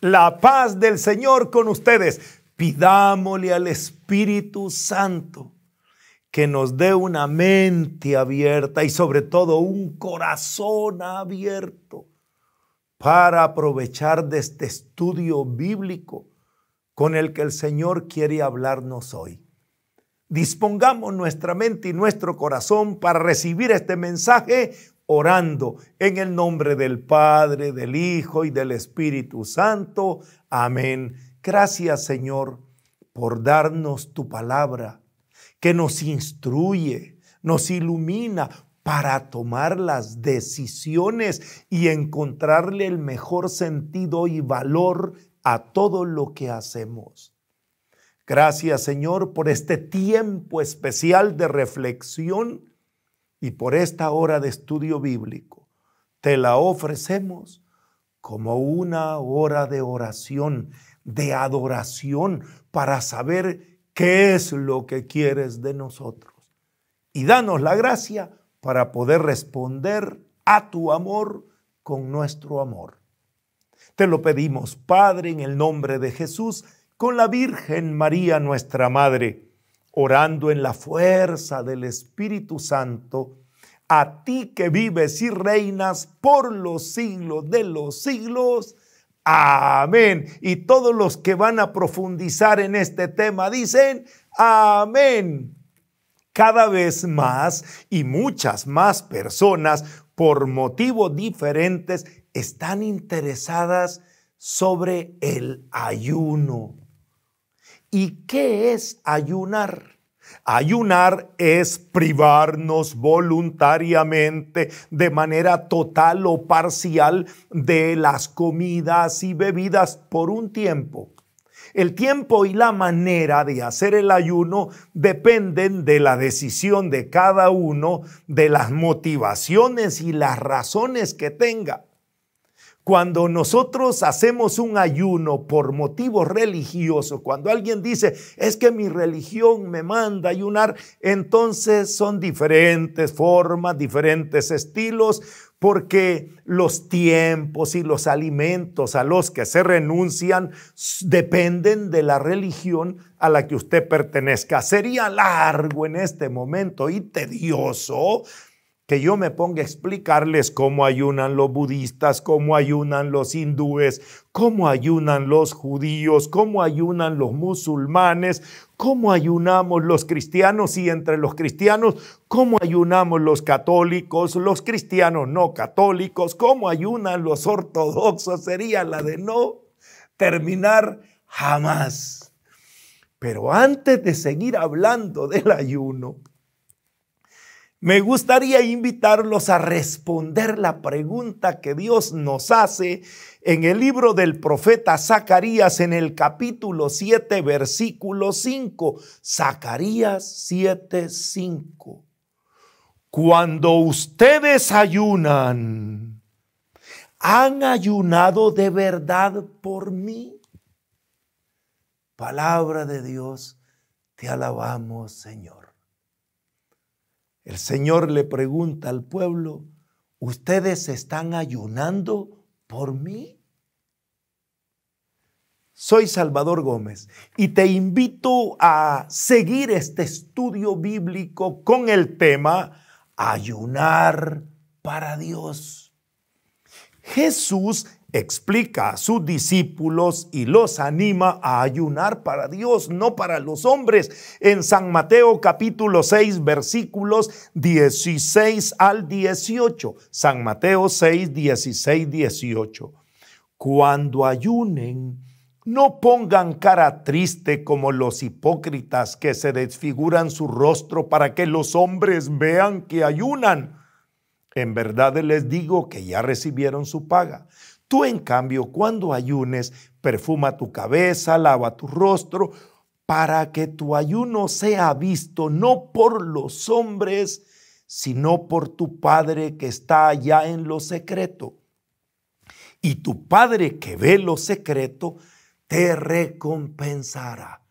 La paz del Señor con ustedes. Pidámosle al Espíritu Santo que nos dé una mente abierta y sobre todo un corazón abierto para aprovechar de este estudio bíblico con el que el Señor quiere hablarnos hoy. Dispongamos nuestra mente y nuestro corazón para recibir este mensaje orando en el nombre del Padre, del Hijo y del Espíritu Santo. Amén. Gracias Señor por darnos tu palabra que nos instruye, nos ilumina para tomar las decisiones y encontrarle el mejor sentido y valor a todo lo que hacemos. Gracias Señor por este tiempo especial de reflexión y por esta hora de estudio bíblico te la ofrecemos como una hora de oración, de adoración, para saber qué es lo que quieres de nosotros. Y danos la gracia para poder responder a tu amor con nuestro amor. Te lo pedimos, Padre, en el nombre de Jesús, con la Virgen María, nuestra Madre orando en la fuerza del Espíritu Santo, a ti que vives y reinas por los siglos de los siglos. Amén. Y todos los que van a profundizar en este tema dicen, amén. Cada vez más y muchas más personas, por motivos diferentes, están interesadas sobre el ayuno. ¿Y qué es ayunar? Ayunar es privarnos voluntariamente de manera total o parcial de las comidas y bebidas por un tiempo. El tiempo y la manera de hacer el ayuno dependen de la decisión de cada uno, de las motivaciones y las razones que tenga. Cuando nosotros hacemos un ayuno por motivos religiosos, cuando alguien dice, es que mi religión me manda ayunar, entonces son diferentes formas, diferentes estilos, porque los tiempos y los alimentos a los que se renuncian dependen de la religión a la que usted pertenezca. Sería largo en este momento y tedioso que yo me ponga a explicarles cómo ayunan los budistas, cómo ayunan los hindúes, cómo ayunan los judíos, cómo ayunan los musulmanes, cómo ayunamos los cristianos y entre los cristianos, cómo ayunamos los católicos, los cristianos no católicos, cómo ayunan los ortodoxos, sería la de no terminar jamás. Pero antes de seguir hablando del ayuno, me gustaría invitarlos a responder la pregunta que Dios nos hace en el libro del profeta Zacarías en el capítulo 7, versículo 5. Zacarías 7, 5. Cuando ustedes ayunan, ¿han ayunado de verdad por mí? Palabra de Dios, te alabamos Señor. El Señor le pregunta al pueblo, ¿ustedes están ayunando por mí? Soy Salvador Gómez y te invito a seguir este estudio bíblico con el tema ayunar para Dios. Jesús explica a sus discípulos y los anima a ayunar para Dios, no para los hombres. En San Mateo capítulo 6 versículos 16 al 18. San Mateo 6, 16, 18. Cuando ayunen, no pongan cara triste como los hipócritas que se desfiguran su rostro para que los hombres vean que ayunan. En verdad les digo que ya recibieron su paga. Tú, en cambio, cuando ayunes, perfuma tu cabeza, lava tu rostro, para que tu ayuno sea visto no por los hombres, sino por tu Padre que está allá en lo secreto. Y tu Padre que ve lo secreto, te recompensará.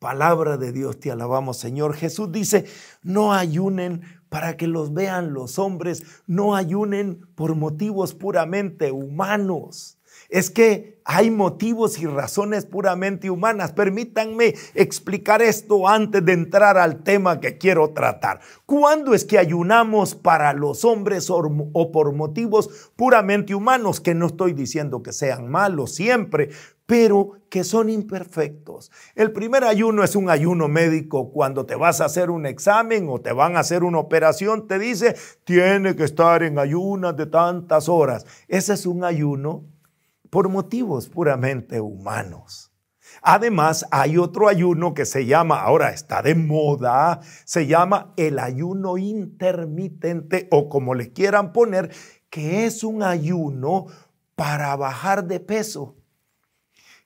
Palabra de Dios, te alabamos Señor. Jesús dice, no ayunen para que los vean los hombres, no ayunen por motivos puramente humanos. Es que hay motivos y razones puramente humanas. Permítanme explicar esto antes de entrar al tema que quiero tratar. ¿Cuándo es que ayunamos para los hombres o, por motivos puramente humanos? Que no estoy diciendo que sean malos siempre, pero que son imperfectos. El primer ayuno es un ayuno médico. Cuando te vas a hacer un examen o te van a hacer una operación, te dice, tiene que estar en ayunas de tantas horas. Ese es un ayuno por motivos puramente humanos. Además, hay otro ayuno que se llama, ahora está de moda, se llama el ayuno intermitente o como le quieran poner, que es un ayuno para bajar de peso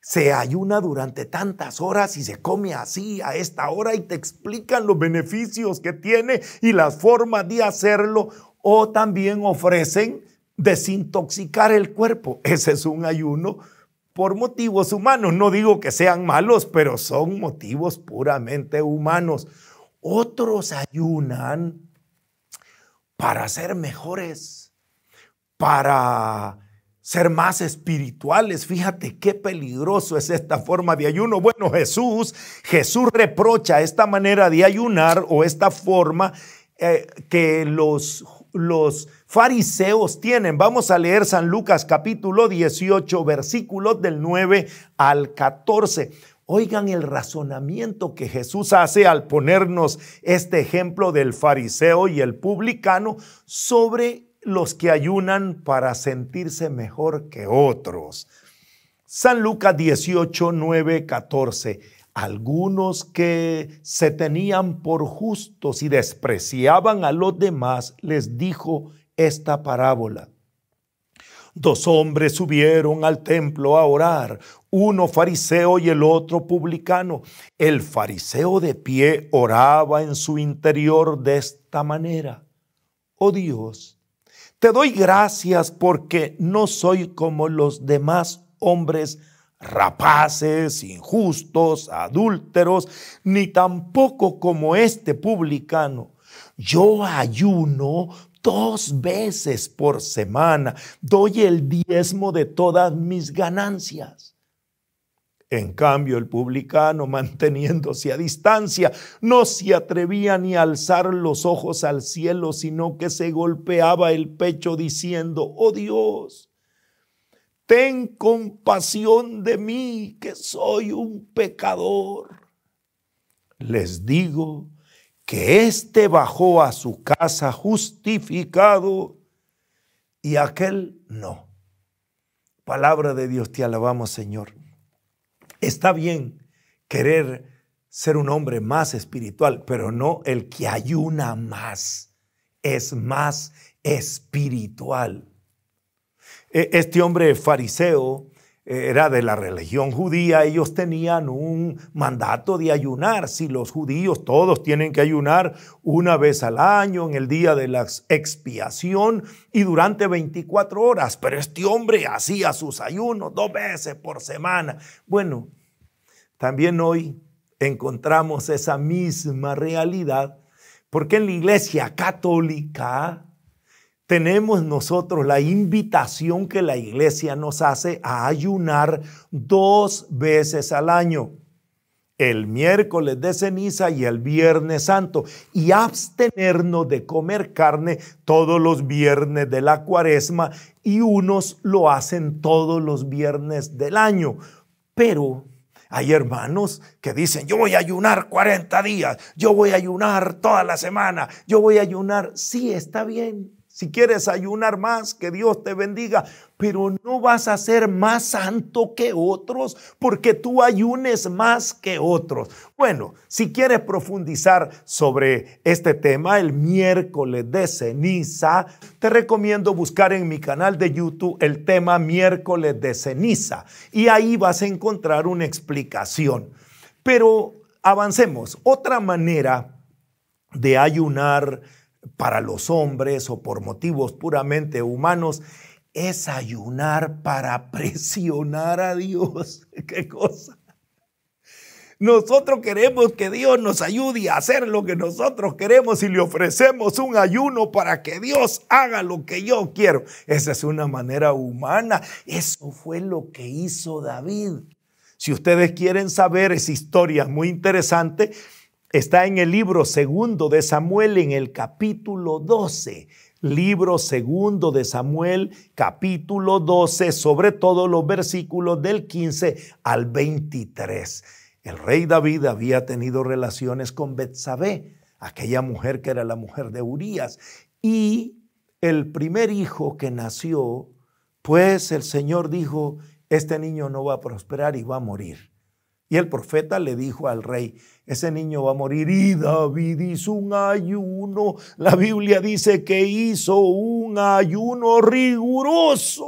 se ayuna durante tantas horas y se come así a esta hora y te explican los beneficios que tiene y las formas de hacerlo. O también ofrecen desintoxicar el cuerpo. Ese es un ayuno por motivos humanos. No digo que sean malos, pero son motivos puramente humanos. Otros ayunan para ser mejores, para ser más espirituales. Fíjate qué peligroso es esta forma de ayuno. Bueno, Jesús, Jesús reprocha esta manera de ayunar o esta forma eh, que los, los fariseos tienen. Vamos a leer San Lucas capítulo 18, versículos del 9 al 14. Oigan el razonamiento que Jesús hace al ponernos este ejemplo del fariseo y el publicano sobre los que ayunan para sentirse mejor que otros. San Lucas 18, 9, 14. Algunos que se tenían por justos y despreciaban a los demás les dijo esta parábola. Dos hombres subieron al templo a orar, uno fariseo y el otro publicano. El fariseo de pie oraba en su interior de esta manera. Oh Dios, te doy gracias porque no soy como los demás hombres rapaces, injustos, adúlteros, ni tampoco como este publicano. Yo ayuno dos veces por semana, doy el diezmo de todas mis ganancias. En cambio, el publicano, manteniéndose a distancia, no se atrevía ni a alzar los ojos al cielo, sino que se golpeaba el pecho diciendo, oh Dios, ten compasión de mí, que soy un pecador. Les digo que éste bajó a su casa justificado y aquel no. Palabra de Dios, te alabamos, Señor. Está bien querer ser un hombre más espiritual, pero no el que ayuna más, es más espiritual. E-, este hombre fariseo era de la religión judía, ellos tenían un mandato de ayunar. Si los judíos todos tienen que ayunar una vez al año, en el día de la expiación y durante 24 horas. Pero este hombre hacía sus ayunos dos veces por semana. Bueno, también hoy encontramos esa misma realidad, porque en la iglesia católica, tenemos nosotros la invitación que la iglesia nos hace a ayunar dos veces al año, el miércoles de ceniza y el viernes santo, y abstenernos de comer carne todos los viernes de la cuaresma y unos lo hacen todos los viernes del año. Pero hay hermanos que dicen, yo voy a ayunar 40 días, yo voy a ayunar toda la semana, yo voy a ayunar. Sí, está bien, si quieres ayunar más, que Dios te bendiga, pero no vas a ser más santo que otros porque tú ayunes más que otros. Bueno, si quieres profundizar sobre este tema el miércoles de ceniza, te recomiendo buscar en mi canal de YouTube el tema miércoles de ceniza y ahí vas a encontrar una explicación. Pero avancemos. Otra manera de ayunar para los hombres o por motivos puramente humanos es ayunar para presionar a Dios. ¿Qué cosa? Nosotros queremos que Dios nos ayude a hacer lo que nosotros queremos y le ofrecemos un ayuno para que Dios haga lo que yo quiero. Esa es una manera humana. Eso fue lo que hizo David. Si ustedes quieren saber, es historia muy interesante Está en el libro segundo de Samuel en el capítulo 12. Libro segundo de Samuel, capítulo 12, sobre todo los versículos del 15 al 23. El rey David había tenido relaciones con Betsabé, aquella mujer que era la mujer de Urías, y el primer hijo que nació, pues el Señor dijo, este niño no va a prosperar y va a morir. Y el profeta le dijo al rey, ese niño va a morir. Y David hizo un ayuno. La Biblia dice que hizo un ayuno riguroso,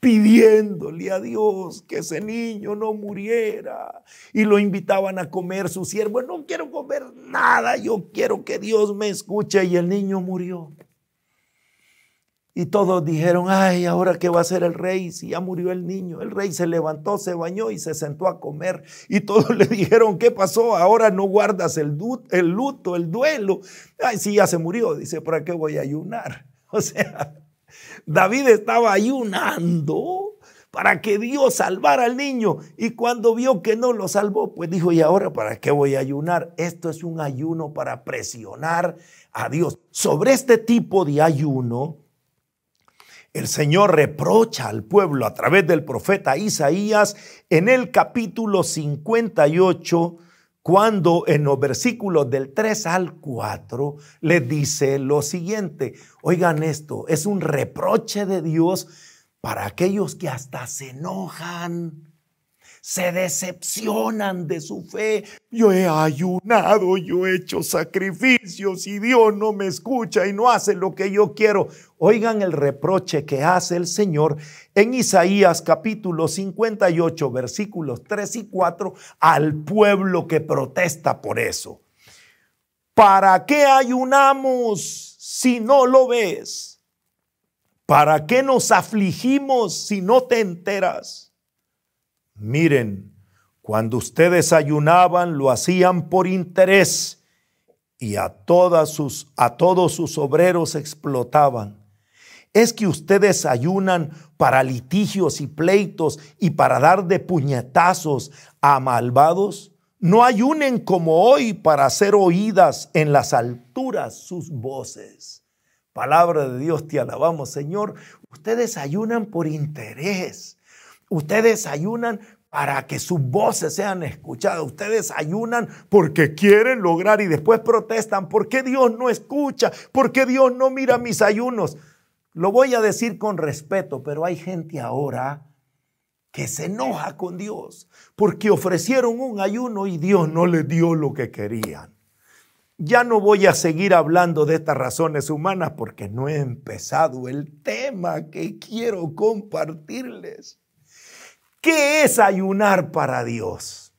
pidiéndole a Dios que ese niño no muriera. Y lo invitaban a comer su siervo. No quiero comer nada, yo quiero que Dios me escuche. Y el niño murió. Y todos dijeron, ay, ahora qué va a hacer el rey si ya murió el niño. El rey se levantó, se bañó y se sentó a comer. Y todos le dijeron, ¿qué pasó? Ahora no guardas el, el luto, el duelo. Ay, si ya se murió, dice, ¿para qué voy a ayunar? O sea, David estaba ayunando para que Dios salvara al niño. Y cuando vio que no lo salvó, pues dijo, ¿y ahora para qué voy a ayunar? Esto es un ayuno para presionar a Dios. Sobre este tipo de ayuno, el Señor reprocha al pueblo a través del profeta Isaías en el capítulo 58, cuando en los versículos del 3 al 4 le dice lo siguiente. Oigan esto, es un reproche de Dios para aquellos que hasta se enojan se decepcionan de su fe. Yo he ayunado, yo he hecho sacrificios y Dios no me escucha y no hace lo que yo quiero. Oigan el reproche que hace el Señor en Isaías capítulo 58 versículos 3 y 4 al pueblo que protesta por eso. ¿Para qué ayunamos si no lo ves? ¿Para qué nos afligimos si no te enteras? Miren, cuando ustedes ayunaban lo hacían por interés y a, sus, a todos sus obreros explotaban. Es que ustedes ayunan para litigios y pleitos y para dar de puñetazos a malvados. No ayunen como hoy para hacer oídas en las alturas sus voces. Palabra de Dios, te alabamos, Señor. Ustedes ayunan por interés. Ustedes ayunan para que sus voces sean escuchadas. Ustedes ayunan porque quieren lograr y después protestan. ¿Por qué Dios no escucha? ¿Por qué Dios no mira mis ayunos? Lo voy a decir con respeto, pero hay gente ahora que se enoja con Dios porque ofrecieron un ayuno y Dios no les dio lo que querían. Ya no voy a seguir hablando de estas razones humanas porque no he empezado el tema que quiero compartirles. ¿Qué es ayunar para Dios?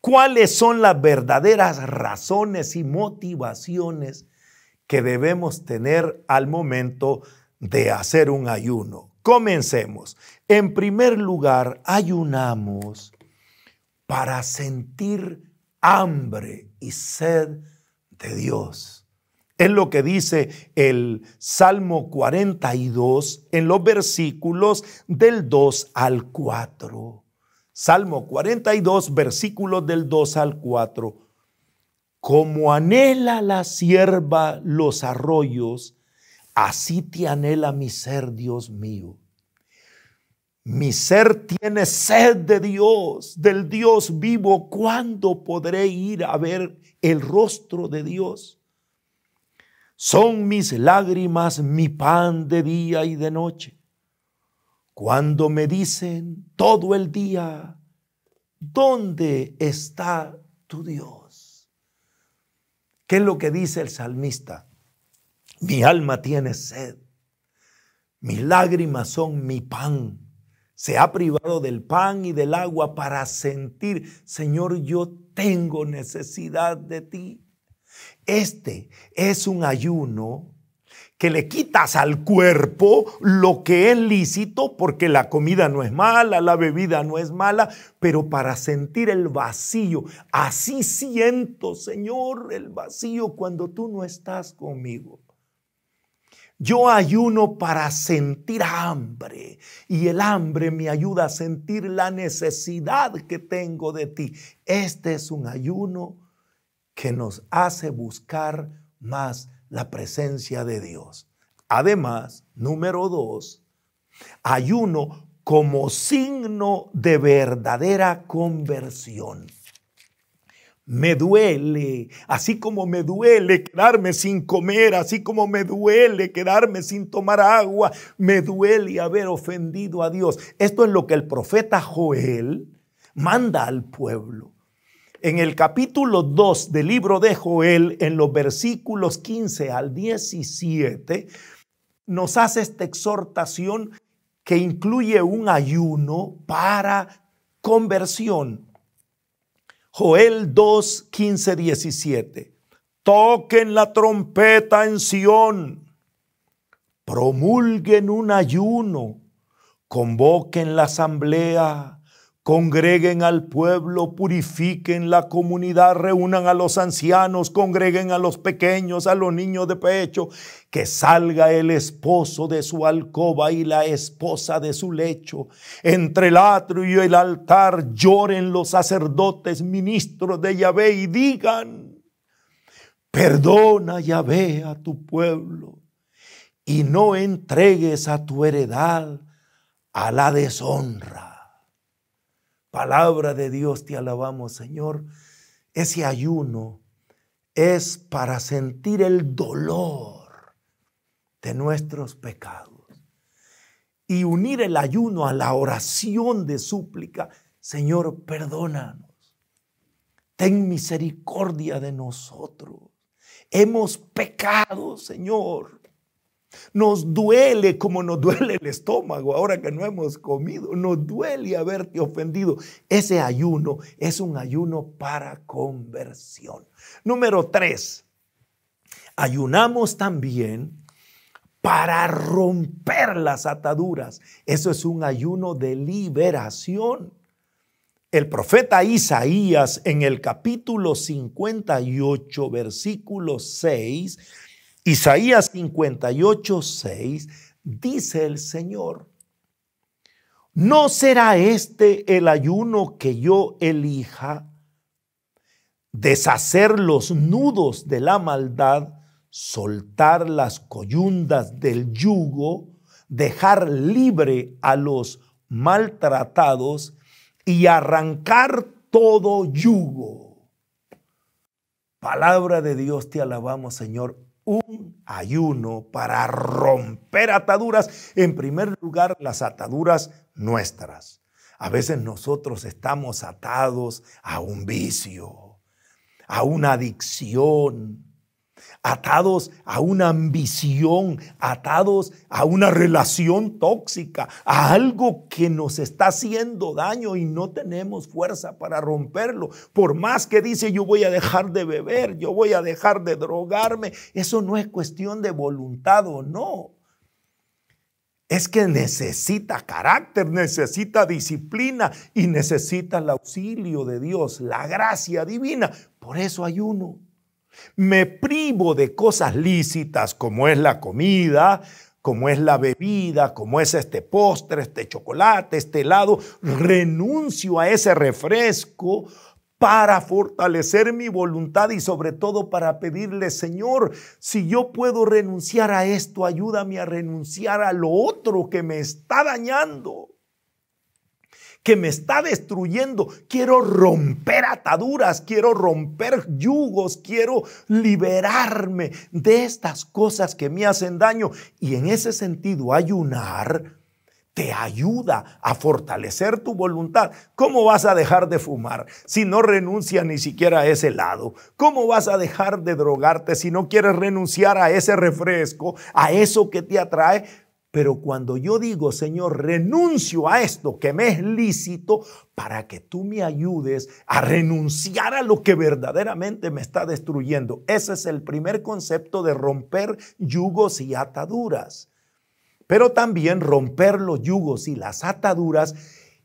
¿Cuáles son las verdaderas razones y motivaciones que debemos tener al momento de hacer un ayuno? Comencemos. En primer lugar, ayunamos para sentir hambre y sed de Dios. Es lo que dice el Salmo 42 en los versículos del 2 al 4. Salmo 42, versículos del 2 al 4. Como anhela la sierva los arroyos, así te anhela mi ser, Dios mío. Mi ser tiene sed de Dios, del Dios vivo. ¿Cuándo podré ir a ver el rostro de Dios? Son mis lágrimas mi pan de día y de noche. Cuando me dicen todo el día, ¿dónde está tu Dios? ¿Qué es lo que dice el salmista? Mi alma tiene sed. Mis lágrimas son mi pan. Se ha privado del pan y del agua para sentir, Señor, yo tengo necesidad de ti. Este es un ayuno que le quitas al cuerpo lo que es lícito, porque la comida no es mala, la bebida no es mala, pero para sentir el vacío, así siento, Señor, el vacío cuando tú no estás conmigo. Yo ayuno para sentir hambre y el hambre me ayuda a sentir la necesidad que tengo de ti. Este es un ayuno que nos hace buscar más la presencia de Dios. Además, número dos, ayuno como signo de verdadera conversión. Me duele, así como me duele quedarme sin comer, así como me duele quedarme sin tomar agua, me duele haber ofendido a Dios. Esto es lo que el profeta Joel manda al pueblo en el capítulo 2 del libro de Joel, en los versículos 15 al 17, nos hace esta exhortación que incluye un ayuno para conversión. Joel 2, 15, 17. Toquen la trompeta en Sión, promulguen un ayuno, convoquen la asamblea Congreguen al pueblo, purifiquen la comunidad, reúnan a los ancianos, congreguen a los pequeños, a los niños de pecho, que salga el esposo de su alcoba y la esposa de su lecho. Entre el atrio y el altar lloren los sacerdotes, ministros de Yahvé, y digan, perdona Yahvé a tu pueblo y no entregues a tu heredad a la deshonra. Palabra de Dios, te alabamos, Señor. Ese ayuno es para sentir el dolor de nuestros pecados. Y unir el ayuno a la oración de súplica. Señor, perdónanos. Ten misericordia de nosotros. Hemos pecado, Señor. Nos duele como nos duele el estómago ahora que no hemos comido. Nos duele haberte ofendido. Ese ayuno es un ayuno para conversión. Número tres, ayunamos también para romper las ataduras. Eso es un ayuno de liberación. El profeta Isaías en el capítulo 58, versículo 6, Isaías 58, 6 dice el Señor, no será este el ayuno que yo elija, deshacer los nudos de la maldad, soltar las coyundas del yugo, dejar libre a los maltratados y arrancar todo yugo. Palabra de Dios te alabamos, Señor un ayuno para romper ataduras, en primer lugar las ataduras nuestras. A veces nosotros estamos atados a un vicio, a una adicción, atados a una ambición, atados a una relación tóxica, a algo que nos está haciendo daño y no tenemos fuerza para romperlo. Por más que dice yo voy a dejar de beber, yo voy a dejar de drogarme, eso no es cuestión de voluntad o no. Es que necesita carácter, necesita disciplina y necesita el auxilio de Dios, la gracia divina. Por eso hay uno. Me privo de cosas lícitas como es la comida, como es la bebida, como es este postre, este chocolate, este helado. Renuncio a ese refresco para fortalecer mi voluntad y sobre todo para pedirle, Señor, si yo puedo renunciar a esto, ayúdame a renunciar a lo otro que me está dañando que me está destruyendo. Quiero romper ataduras, quiero romper yugos, quiero liberarme de estas cosas que me hacen daño. Y en ese sentido, ayunar te ayuda a fortalecer tu voluntad. ¿Cómo vas a dejar de fumar si no renuncias ni siquiera a ese lado? ¿Cómo vas a dejar de drogarte si no quieres renunciar a ese refresco, a eso que te atrae? Pero cuando yo digo, Señor, renuncio a esto que me es lícito para que tú me ayudes a renunciar a lo que verdaderamente me está destruyendo. Ese es el primer concepto de romper yugos y ataduras. Pero también romper los yugos y las ataduras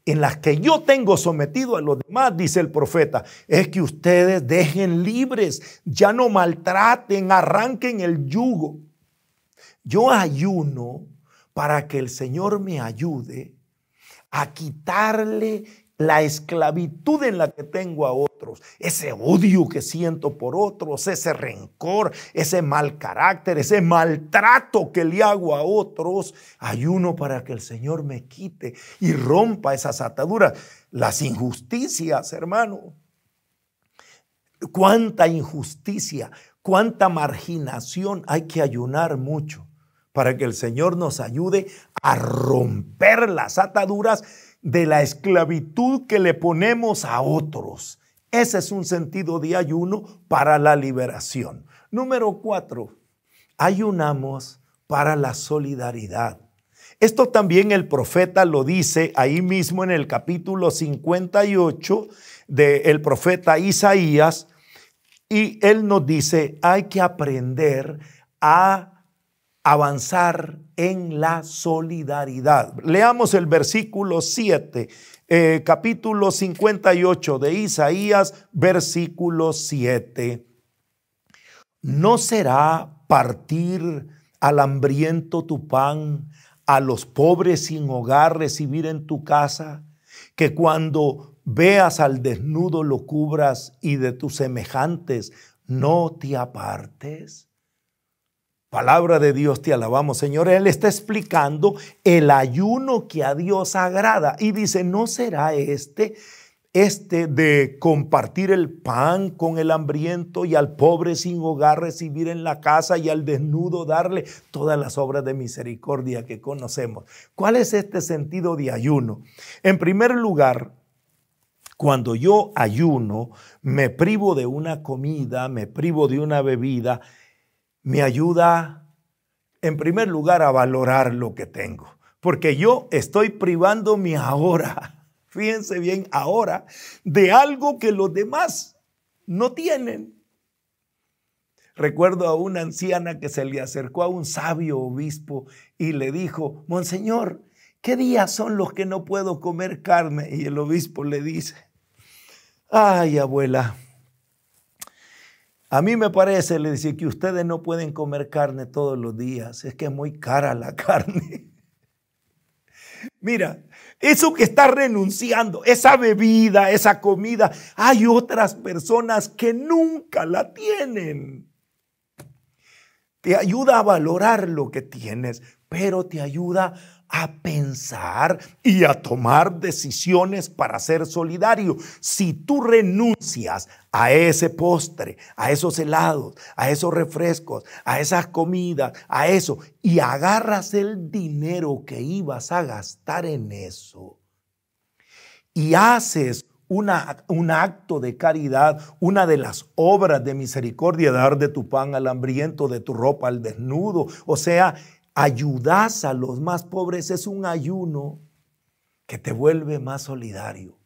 en las que yo tengo sometido a los demás, dice el profeta, es que ustedes dejen libres, ya no maltraten, arranquen el yugo. Yo ayuno para que el Señor me ayude a quitarle la esclavitud en la que tengo a otros, ese odio que siento por otros, ese rencor, ese mal carácter, ese maltrato que le hago a otros, ayuno para que el Señor me quite y rompa esas ataduras, las injusticias, hermano. Cuánta injusticia, cuánta marginación, hay que ayunar mucho para que el Señor nos ayude a romper las ataduras de la esclavitud que le ponemos a otros. Ese es un sentido de ayuno para la liberación. Número cuatro, ayunamos para la solidaridad. Esto también el profeta lo dice ahí mismo en el capítulo 58 del profeta Isaías, y él nos dice, hay que aprender a avanzar en la solidaridad. Leamos el versículo 7, eh, capítulo 58 de Isaías, versículo 7. No será partir al hambriento tu pan, a los pobres sin hogar recibir en tu casa, que cuando veas al desnudo lo cubras y de tus semejantes no te apartes. Palabra de Dios, te alabamos, Señor. Él está explicando el ayuno que a Dios agrada y dice, ¿no será este este de compartir el pan con el hambriento y al pobre sin hogar recibir en la casa y al desnudo darle todas las obras de misericordia que conocemos. ¿Cuál es este sentido de ayuno? En primer lugar, cuando yo ayuno, me privo de una comida, me privo de una bebida, me ayuda en primer lugar a valorar lo que tengo, porque yo estoy privándome ahora, fíjense bien, ahora, de algo que los demás no tienen. Recuerdo a una anciana que se le acercó a un sabio obispo y le dijo, Monseñor, ¿qué días son los que no puedo comer carne? Y el obispo le dice, ay abuela, a mí me parece, le decía, que ustedes no pueden comer carne todos los días, es que es muy cara la carne. Mira, eso que está renunciando, esa bebida, esa comida, hay otras personas que nunca la tienen. Te ayuda a valorar lo que tienes, pero te ayuda a pensar y a tomar decisiones para ser solidario. Si tú renuncias a ese postre, a esos helados, a esos refrescos, a esas comidas, a eso, y agarras el dinero que ibas a gastar en eso y haces una, un acto de caridad, una de las obras de misericordia, dar de tu pan al hambriento, de tu ropa al desnudo, o sea, ayudas a los más pobres es un ayuno que te vuelve más solidario.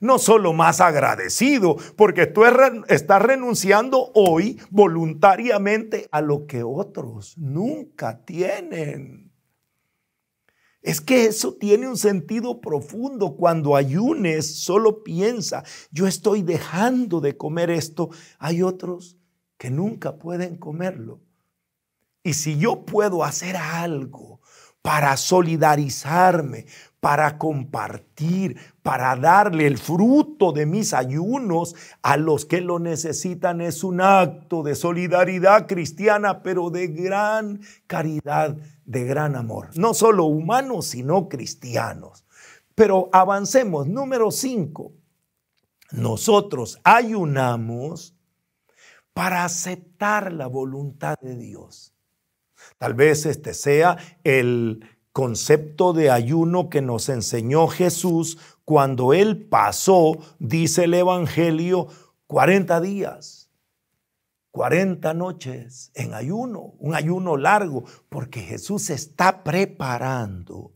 No solo más agradecido, porque tú estás renunciando hoy voluntariamente a lo que otros nunca tienen. Es que eso tiene un sentido profundo. Cuando ayunes, solo piensa, yo estoy dejando de comer esto. Hay otros que nunca pueden comerlo. Y si yo puedo hacer algo para solidarizarme, para compartir, para darle el fruto de mis ayunos a los que lo necesitan. Es un acto de solidaridad cristiana, pero de gran caridad, de gran amor. No solo humanos, sino cristianos. Pero avancemos. Número cinco. Nosotros ayunamos para aceptar la voluntad de Dios. Tal vez este sea el concepto de ayuno que nos enseñó Jesús cuando él pasó, dice el Evangelio, 40 días, 40 noches en ayuno, un ayuno largo, porque Jesús se está preparando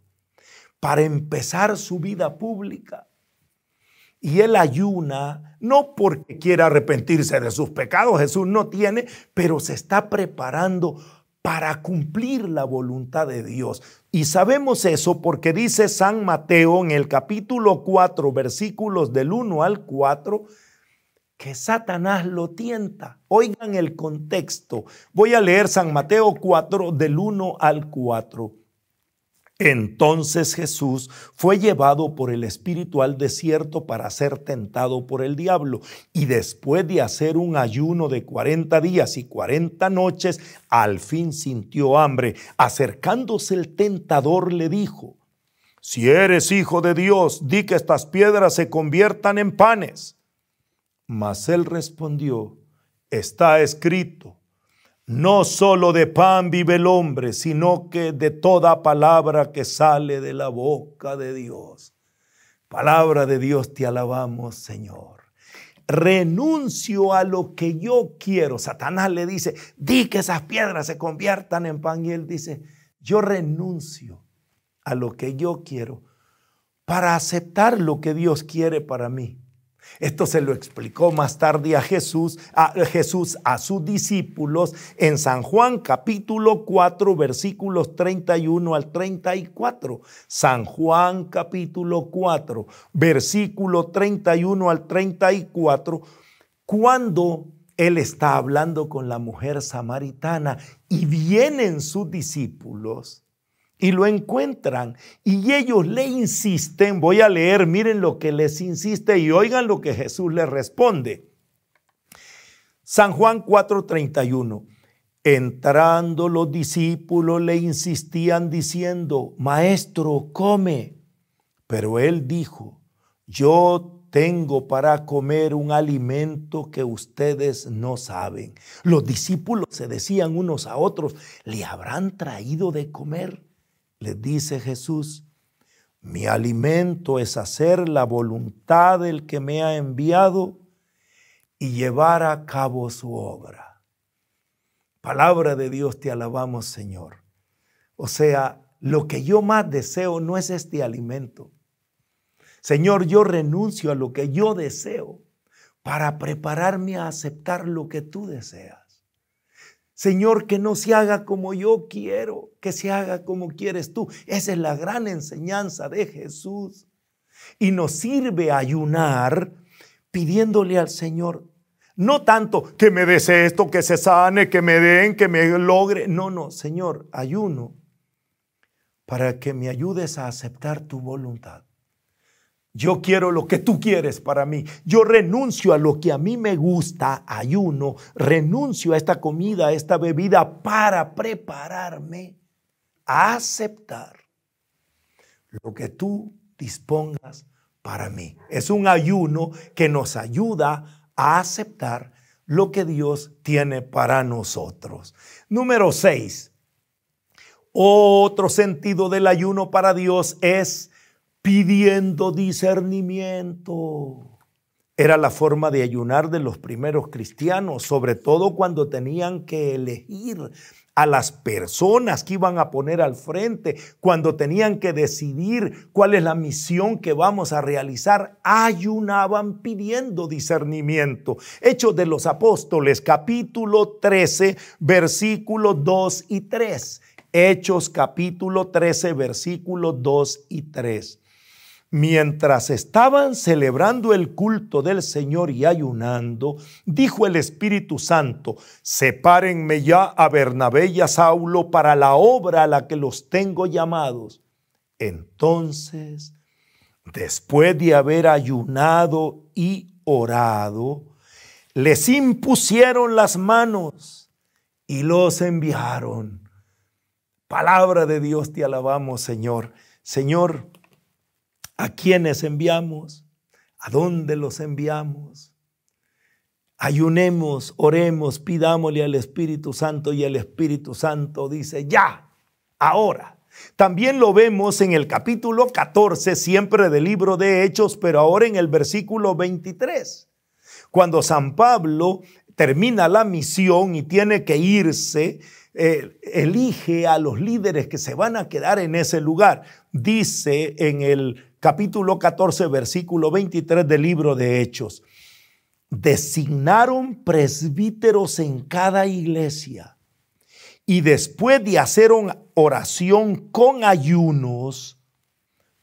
para empezar su vida pública. Y él ayuna no porque quiera arrepentirse de sus pecados, Jesús no tiene, pero se está preparando para cumplir la voluntad de Dios. Y sabemos eso porque dice San Mateo en el capítulo 4, versículos del 1 al 4, que Satanás lo tienta. Oigan el contexto. Voy a leer San Mateo 4 del 1 al 4. Entonces Jesús fue llevado por el Espíritu al desierto para ser tentado por el diablo y después de hacer un ayuno de cuarenta días y cuarenta noches, al fin sintió hambre. Acercándose el tentador le dijo, si eres hijo de Dios, di que estas piedras se conviertan en panes. Mas él respondió, está escrito, no solo de pan vive el hombre, sino que de toda palabra que sale de la boca de Dios. Palabra de Dios te alabamos, Señor. Renuncio a lo que yo quiero. Satanás le dice, di que esas piedras se conviertan en pan. Y él dice, yo renuncio a lo que yo quiero para aceptar lo que Dios quiere para mí. Esto se lo explicó más tarde a Jesús, a Jesús a sus discípulos en San Juan capítulo 4 versículos 31 al 34. San Juan capítulo 4 versículo 31 al 34 cuando él está hablando con la mujer samaritana y vienen sus discípulos y lo encuentran y ellos le insisten, voy a leer, miren lo que les insiste y oigan lo que Jesús les responde. San Juan 4:31. Entrando los discípulos le insistían diciendo, Maestro, come. Pero él dijo, yo tengo para comer un alimento que ustedes no saben. Los discípulos se decían unos a otros, ¿le habrán traído de comer? Le dice Jesús, mi alimento es hacer la voluntad del que me ha enviado y llevar a cabo su obra. Palabra de Dios te alabamos, Señor. O sea, lo que yo más deseo no es este alimento. Señor, yo renuncio a lo que yo deseo para prepararme a aceptar lo que tú deseas. Señor, que no se haga como yo quiero, que se haga como quieres tú. Esa es la gran enseñanza de Jesús. Y nos sirve ayunar pidiéndole al Señor, no tanto que me des esto, que se sane, que me den, que me logre. No, no, Señor, ayuno para que me ayudes a aceptar tu voluntad. Yo quiero lo que tú quieres para mí. Yo renuncio a lo que a mí me gusta, ayuno, renuncio a esta comida, a esta bebida para prepararme a aceptar lo que tú dispongas para mí. Es un ayuno que nos ayuda a aceptar lo que Dios tiene para nosotros. Número seis. Otro sentido del ayuno para Dios es pidiendo discernimiento. Era la forma de ayunar de los primeros cristianos, sobre todo cuando tenían que elegir a las personas que iban a poner al frente, cuando tenían que decidir cuál es la misión que vamos a realizar, ayunaban pidiendo discernimiento. Hechos de los Apóstoles, capítulo 13, versículos 2 y 3. Hechos capítulo 13, versículos 2 y 3. Mientras estaban celebrando el culto del Señor y ayunando, dijo el Espíritu Santo, sepárenme ya a Bernabé y a Saulo para la obra a la que los tengo llamados. Entonces, después de haber ayunado y orado, les impusieron las manos y los enviaron. Palabra de Dios, te alabamos, Señor. Señor, a quiénes enviamos, a dónde los enviamos. Ayunemos, oremos, pidámosle al Espíritu Santo y el Espíritu Santo dice, ya, ahora. También lo vemos en el capítulo 14, siempre del libro de Hechos, pero ahora en el versículo 23, cuando San Pablo termina la misión y tiene que irse, eh, elige a los líderes que se van a quedar en ese lugar. Dice en el capítulo 14, versículo 23 del libro de Hechos. Designaron presbíteros en cada iglesia y después de hacer oración con ayunos,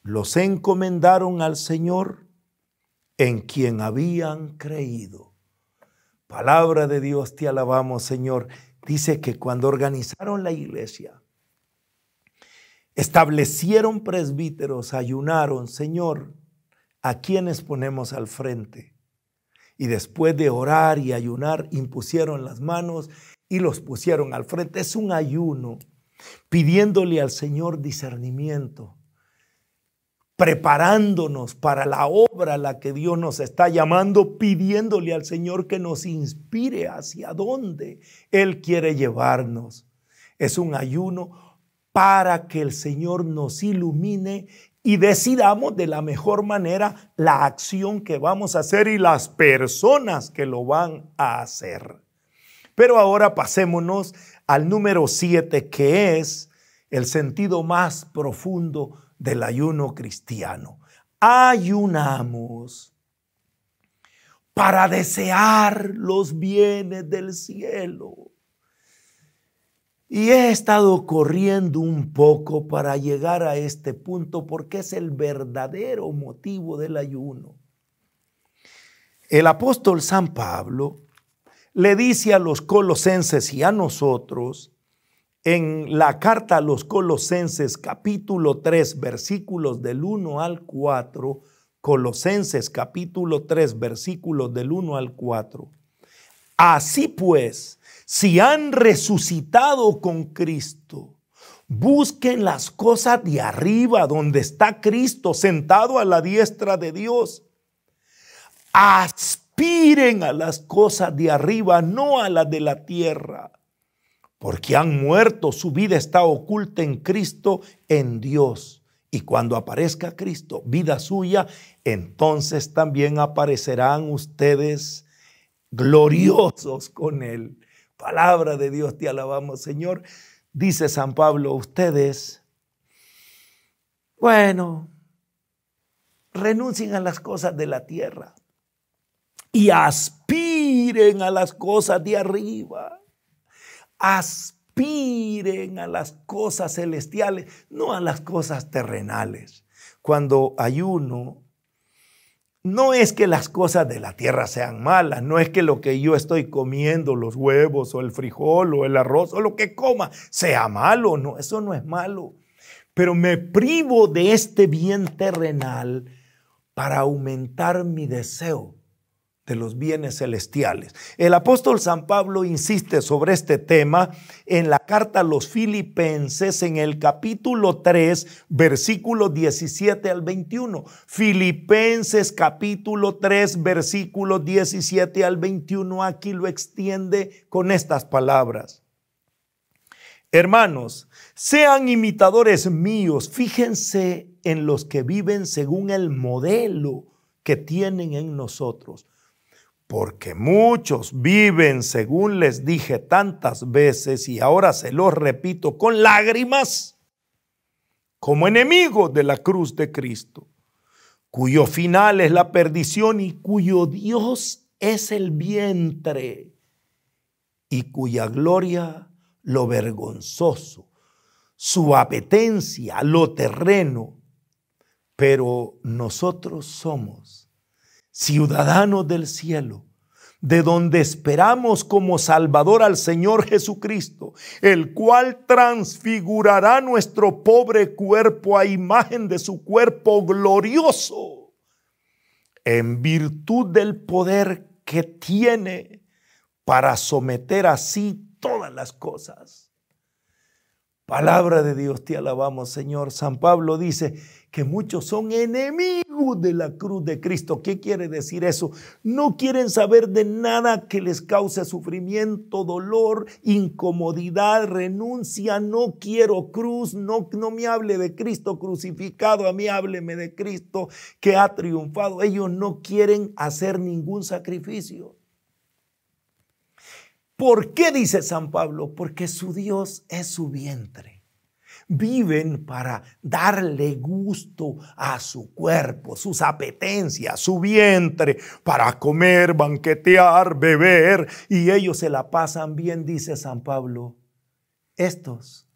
los encomendaron al Señor en quien habían creído. Palabra de Dios, te alabamos Señor. Dice que cuando organizaron la iglesia, establecieron presbíteros, ayunaron, Señor, ¿a quienes ponemos al frente? Y después de orar y ayunar, impusieron las manos y los pusieron al frente. Es un ayuno pidiéndole al Señor discernimiento, preparándonos para la obra a la que Dios nos está llamando, pidiéndole al Señor que nos inspire hacia dónde Él quiere llevarnos. Es un ayuno para que el Señor nos ilumine y decidamos de la mejor manera la acción que vamos a hacer y las personas que lo van a hacer. Pero ahora pasémonos al número 7, que es el sentido más profundo del ayuno cristiano. Ayunamos para desear los bienes del cielo y he estado corriendo un poco para llegar a este punto porque es el verdadero motivo del ayuno. El apóstol San Pablo le dice a los colosenses y a nosotros en la carta a los colosenses capítulo 3 versículos del 1 al 4, Colosenses capítulo 3 versículos del 1 al 4. Así pues, si han resucitado con Cristo, busquen las cosas de arriba donde está Cristo sentado a la diestra de Dios. Aspiren a las cosas de arriba, no a las de la tierra, porque han muerto, su vida está oculta en Cristo, en Dios. Y cuando aparezca Cristo, vida suya, entonces también aparecerán ustedes gloriosos con Él. Palabra de Dios te alabamos, Señor. Dice San Pablo, ustedes, bueno, renuncien a las cosas de la tierra y aspiren a las cosas de arriba. Aspiren a las cosas celestiales, no a las cosas terrenales. Cuando ayuno, no es que las cosas de la tierra sean malas, no es que lo que yo estoy comiendo, los huevos o el frijol o el arroz o lo que coma, sea malo, no, eso no es malo. Pero me privo de este bien terrenal para aumentar mi deseo de los bienes celestiales. El apóstol San Pablo insiste sobre este tema en la carta a los filipenses en el capítulo 3, versículo 17 al 21. Filipenses capítulo 3, versículo 17 al 21, aquí lo extiende con estas palabras. Hermanos, sean imitadores míos, fíjense en los que viven según el modelo que tienen en nosotros porque muchos viven, según les dije tantas veces y ahora se los repito con lágrimas, como enemigos de la cruz de Cristo, cuyo final es la perdición y cuyo Dios es el vientre y cuya gloria lo vergonzoso, su apetencia, lo terreno. Pero nosotros somos ciudadanos del cielo, de donde esperamos como Salvador al Señor Jesucristo, el cual transfigurará nuestro pobre cuerpo a imagen de su cuerpo glorioso, en virtud del poder que tiene para someter así todas las cosas. Palabra de Dios, te alabamos, Señor. San Pablo dice, que muchos son enemigos de la cruz de Cristo. ¿Qué quiere decir eso? No quieren saber de nada que les cause sufrimiento, dolor, incomodidad, renuncia. No quiero cruz, no, no me hable de Cristo crucificado, a mí hábleme de Cristo que ha triunfado. Ellos no quieren hacer ningún sacrificio. ¿Por qué dice San Pablo? Porque su Dios es su vientre viven para darle gusto a su cuerpo, sus apetencias, su vientre, para comer, banquetear, beber, y ellos se la pasan bien, dice San Pablo. Estos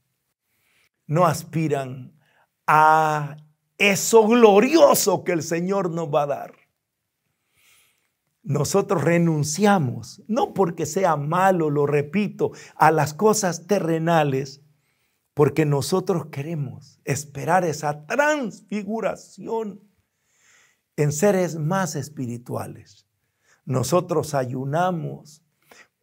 no aspiran a eso glorioso que el Señor nos va a dar. Nosotros renunciamos, no porque sea malo, lo repito, a las cosas terrenales, porque nosotros queremos esperar esa transfiguración en seres más espirituales. Nosotros ayunamos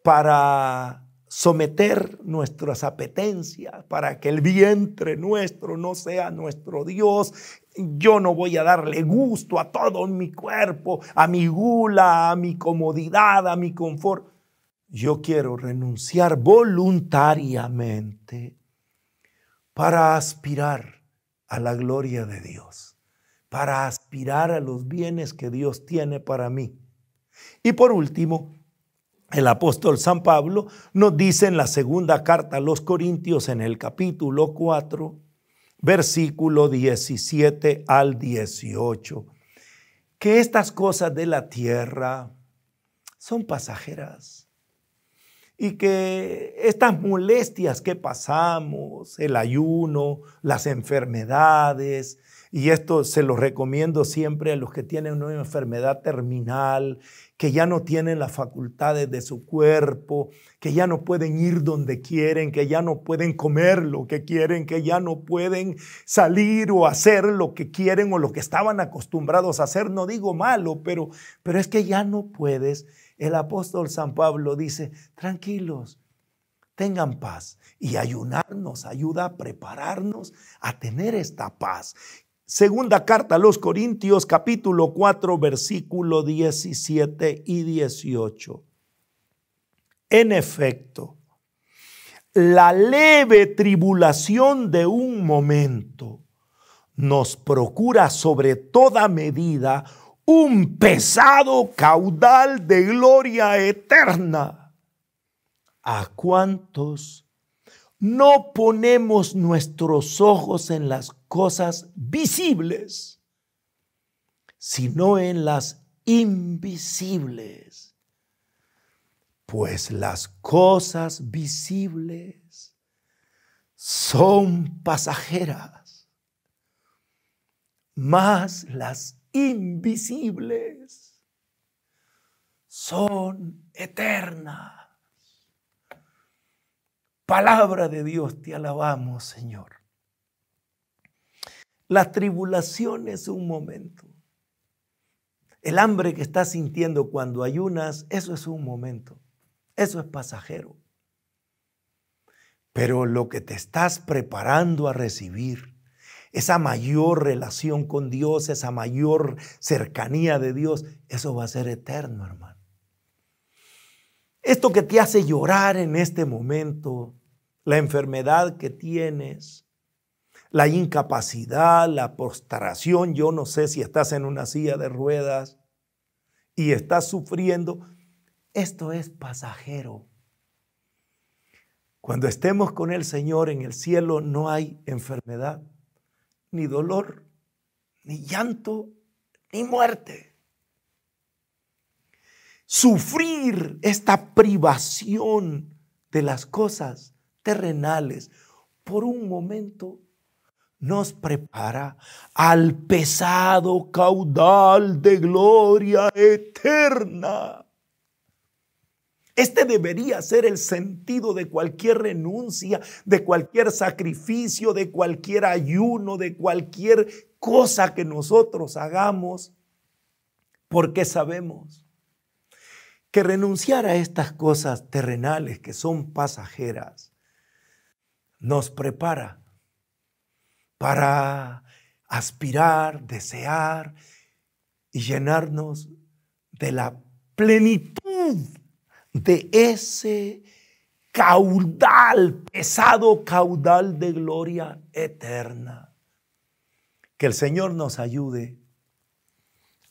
para someter nuestras apetencias, para que el vientre nuestro no sea nuestro Dios. Yo no voy a darle gusto a todo mi cuerpo, a mi gula, a mi comodidad, a mi confort. Yo quiero renunciar voluntariamente para aspirar a la gloria de Dios, para aspirar a los bienes que Dios tiene para mí. Y por último, el apóstol San Pablo nos dice en la segunda carta a los Corintios en el capítulo 4, versículo 17 al 18, que estas cosas de la tierra son pasajeras y que estas molestias que pasamos, el ayuno, las enfermedades, y esto se lo recomiendo siempre a los que tienen una enfermedad terminal, que ya no tienen las facultades de su cuerpo, que ya no pueden ir donde quieren, que ya no pueden comer lo que quieren, que ya no pueden salir o hacer lo que quieren o lo que estaban acostumbrados a hacer, no digo malo, pero, pero es que ya no puedes el apóstol San Pablo dice, tranquilos, tengan paz. Y ayunarnos ayuda a prepararnos a tener esta paz. Segunda carta a los Corintios capítulo 4 versículo 17 y 18. En efecto, la leve tribulación de un momento nos procura sobre toda medida un pesado caudal de gloria eterna. ¿A cuántos no ponemos nuestros ojos en las cosas visibles, sino en las invisibles? Pues las cosas visibles son pasajeras, más las invisibles son eternas. Palabra de Dios, te alabamos, Señor. Las tribulaciones un momento. El hambre que estás sintiendo cuando ayunas, eso es un momento. Eso es pasajero. Pero lo que te estás preparando a recibir, esa mayor relación con Dios, esa mayor cercanía de Dios, eso va a ser eterno, hermano. Esto que te hace llorar en este momento, la enfermedad que tienes, la incapacidad, la postración, yo no sé si estás en una silla de ruedas y estás sufriendo, esto es pasajero. Cuando estemos con el Señor en el cielo no hay enfermedad, ni dolor, ni llanto, ni muerte. Sufrir esta privación de las cosas terrenales por un momento nos prepara al pesado caudal de gloria eterna. Este debería ser el sentido de cualquier renuncia, de cualquier sacrificio, de cualquier ayuno, de cualquier cosa que nosotros hagamos, porque sabemos que renunciar a estas cosas terrenales que son pasajeras nos prepara para aspirar, desear y llenarnos de la plenitud de ese caudal, pesado caudal de gloria eterna. Que el Señor nos ayude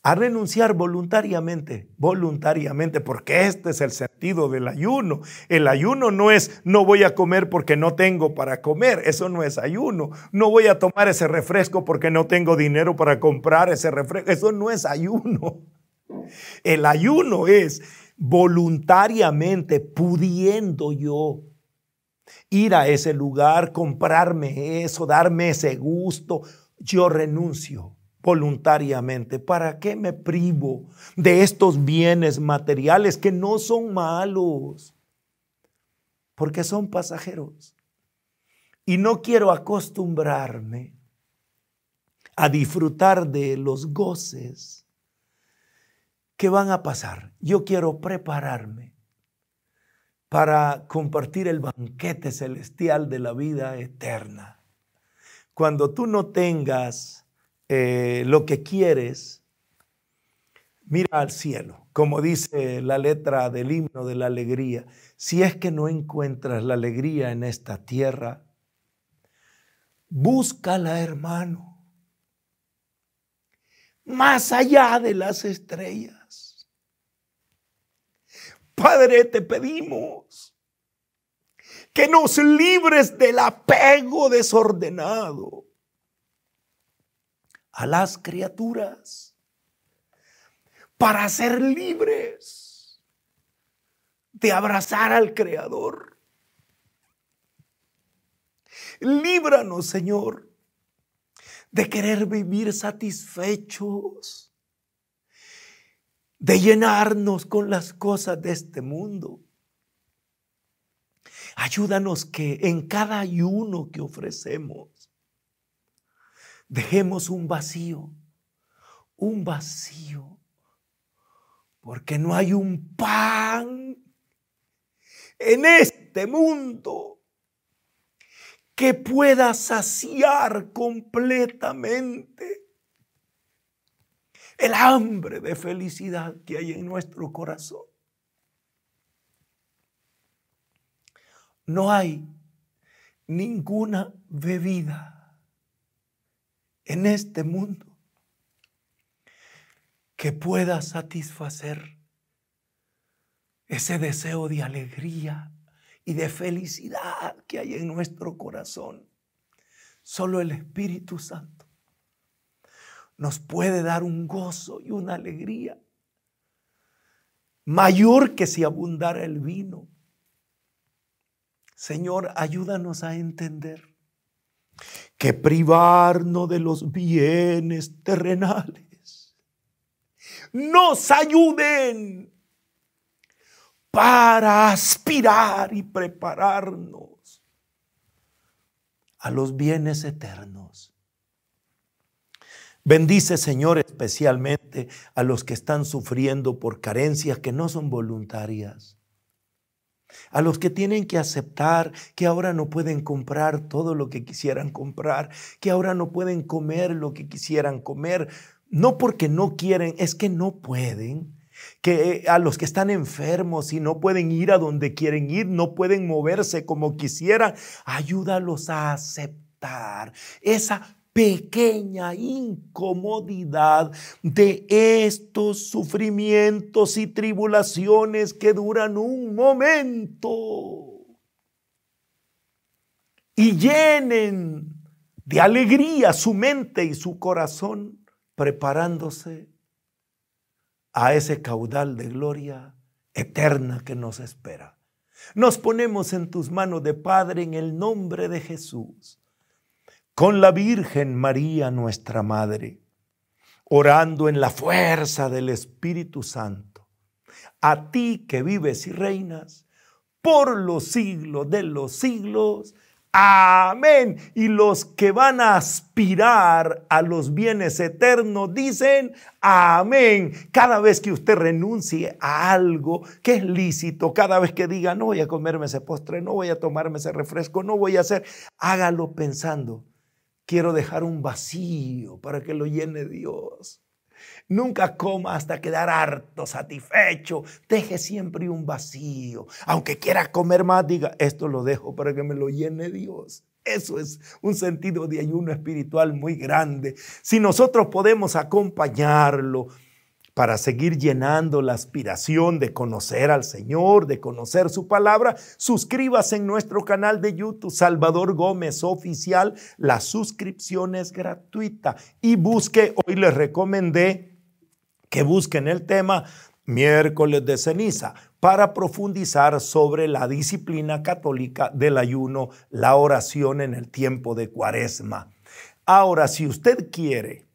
a renunciar voluntariamente, voluntariamente, porque este es el sentido del ayuno. El ayuno no es no voy a comer porque no tengo para comer, eso no es ayuno. No voy a tomar ese refresco porque no tengo dinero para comprar ese refresco, eso no es ayuno. El ayuno es voluntariamente pudiendo yo ir a ese lugar, comprarme eso, darme ese gusto, yo renuncio voluntariamente. ¿Para qué me privo de estos bienes materiales que no son malos? Porque son pasajeros. Y no quiero acostumbrarme a disfrutar de los goces ¿Qué van a pasar. Yo quiero prepararme para compartir el banquete celestial de la vida eterna. Cuando tú no tengas eh, lo que quieres, mira al cielo, como dice la letra del himno de la alegría. Si es que no encuentras la alegría en esta tierra, búscala, hermano, más allá de las estrellas. Padre, te pedimos que nos libres del apego desordenado a las criaturas para ser libres de abrazar al Creador. Líbranos, Señor, de querer vivir satisfechos de llenarnos con las cosas de este mundo. Ayúdanos que en cada ayuno que ofrecemos dejemos un vacío, un vacío, porque no hay un pan en este mundo que pueda saciar completamente el hambre de felicidad que hay en nuestro corazón. No hay ninguna bebida en este mundo que pueda satisfacer ese deseo de alegría y de felicidad que hay en nuestro corazón. Solo el Espíritu Santo nos puede dar un gozo y una alegría mayor que si abundara el vino. Señor, ayúdanos a entender que privarnos de los bienes terrenales nos ayuden para aspirar y prepararnos a los bienes eternos Bendice, Señor, especialmente a los que están sufriendo por carencias que no son voluntarias. A los que tienen que aceptar que ahora no pueden comprar todo lo que quisieran comprar, que ahora no pueden comer lo que quisieran comer, no porque no quieren, es que no pueden que eh, a los que están enfermos y no pueden ir a donde quieren ir, no pueden moverse como quisieran, ayúdalos a aceptar esa pequeña incomodidad de estos sufrimientos y tribulaciones que duran un momento y llenen de alegría su mente y su corazón preparándose a ese caudal de gloria eterna que nos espera. Nos ponemos en tus manos de Padre en el nombre de Jesús con la Virgen María nuestra Madre, orando en la fuerza del Espíritu Santo, a ti que vives y reinas por los siglos de los siglos. Amén. Y los que van a aspirar a los bienes eternos dicen, amén. Cada vez que usted renuncie a algo que es lícito, cada vez que diga, no voy a comerme ese postre, no voy a tomarme ese refresco, no voy a hacer, hágalo pensando, Quiero dejar un vacío para que lo llene Dios. Nunca coma hasta quedar harto, satisfecho. Deje siempre un vacío. Aunque quiera comer más, diga, esto lo dejo para que me lo llene Dios. Eso es un sentido de ayuno espiritual muy grande. Si nosotros podemos acompañarlo, para seguir llenando la aspiración de conocer al Señor, de conocer su palabra, suscríbase en nuestro canal de YouTube Salvador Gómez Oficial. La suscripción es gratuita y busque, hoy les recomendé que busquen el tema miércoles de ceniza para profundizar sobre la disciplina católica del ayuno, la oración en el tiempo de cuaresma. Ahora, si usted quiere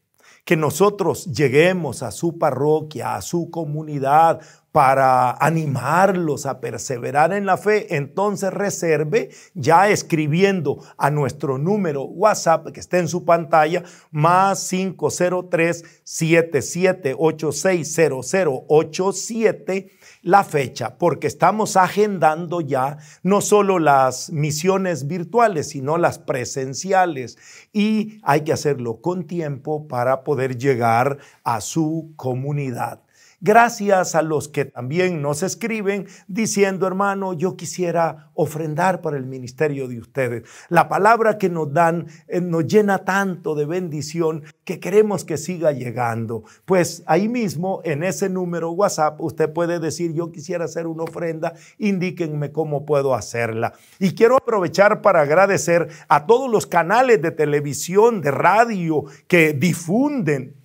que nosotros lleguemos a su parroquia, a su comunidad, para animarlos a perseverar en la fe, entonces reserve ya escribiendo a nuestro número WhatsApp que está en su pantalla, más 503-77860087 la fecha, porque estamos agendando ya no solo las misiones virtuales, sino las presenciales. Y hay que hacerlo con tiempo para poder llegar a su comunidad. Gracias a los que también nos escriben diciendo, hermano, yo quisiera ofrendar para el ministerio de ustedes. La palabra que nos dan eh, nos llena tanto de bendición que queremos que siga llegando. Pues ahí mismo, en ese número WhatsApp, usted puede decir, yo quisiera hacer una ofrenda, indíquenme cómo puedo hacerla. Y quiero aprovechar para agradecer a todos los canales de televisión, de radio, que difunden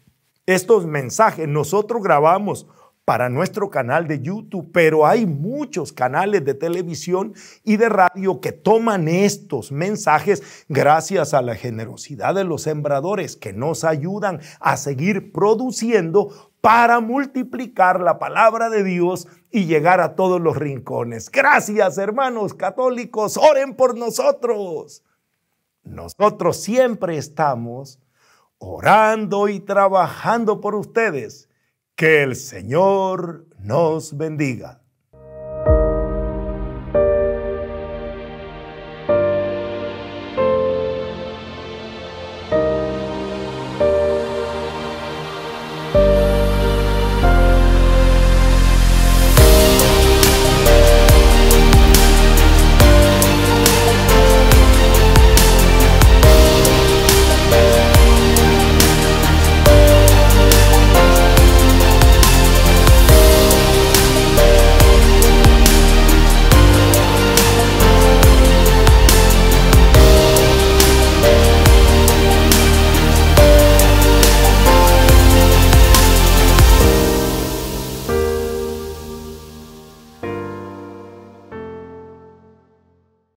estos mensajes nosotros grabamos para nuestro canal de YouTube, pero hay muchos canales de televisión y de radio que toman estos mensajes gracias a la generosidad de los sembradores que nos ayudan a seguir produciendo para multiplicar la palabra de Dios y llegar a todos los rincones. Gracias hermanos católicos, oren por nosotros. Nosotros siempre estamos orando y trabajando por ustedes. Que el Señor nos bendiga.